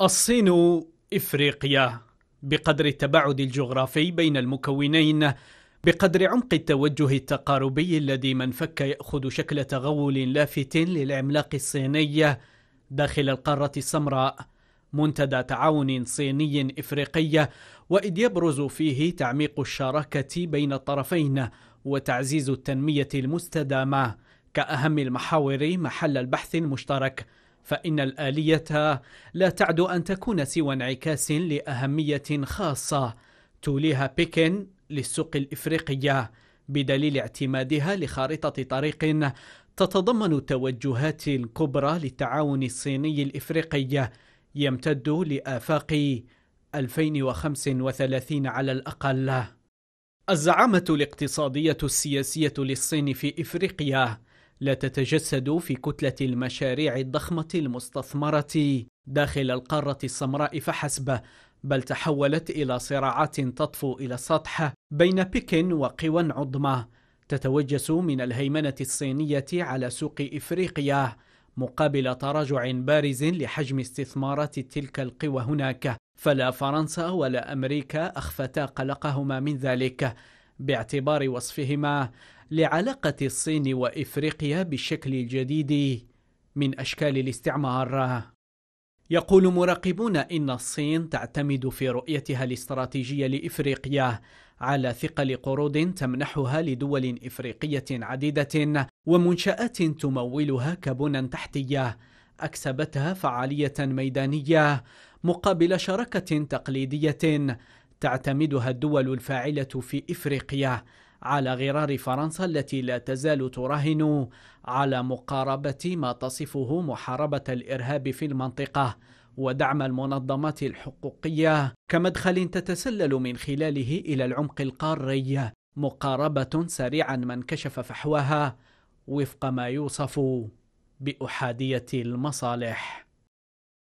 الصين افريقيا بقدر التباعد الجغرافي بين المكونين بقدر عمق التوجه التقاربي الذي من فك ياخذ شكل تغول لافت للعملاق الصيني داخل القاره السمراء منتدى تعاون صيني افريقي واذ يبرز فيه تعميق الشراكه بين الطرفين وتعزيز التنميه المستدامه كاهم المحاور محل البحث المشترك فإن الآلية لا تعد أن تكون سوى انعكاس لأهمية خاصة توليها بيكن للسوق الإفريقية بدليل اعتمادها لخارطة طريق تتضمن توجهات كبرى للتعاون الصيني الإفريقي يمتد لآفاق 2035 على الأقل. الزعامة الاقتصادية السياسية للصين في إفريقيا لا تتجسد في كتلة المشاريع الضخمة المستثمرة داخل القارة السمراء فحسب بل تحولت إلى صراعات تطفو إلى السطح بين بكين وقوى عظمى تتوجس من الهيمنة الصينية على سوق إفريقيا مقابل تراجع بارز لحجم استثمارات تلك القوى هناك فلا فرنسا ولا أمريكا أخفتا قلقهما من ذلك باعتبار وصفهما لعلاقة الصين وإفريقيا بالشكل الجديد من أشكال الاستعمار. يقول مراقبون إن الصين تعتمد في رؤيتها الاستراتيجية لإفريقيا على ثقل قروض تمنحها لدول إفريقية عديدة ومنشآت تمولها كبنى تحتية أكسبتها فعالية ميدانية مقابل شراكة تقليدية تعتمدها الدول الفاعلة في إفريقيا على غرار فرنسا التي لا تزال تراهن على مقاربة ما تصفه محاربة الإرهاب في المنطقة ودعم المنظمات الحقوقية كمدخل تتسلل من خلاله إلى العمق القاري مقاربة سريعا ما انكشف فحواها وفق ما يوصف بأحادية المصالح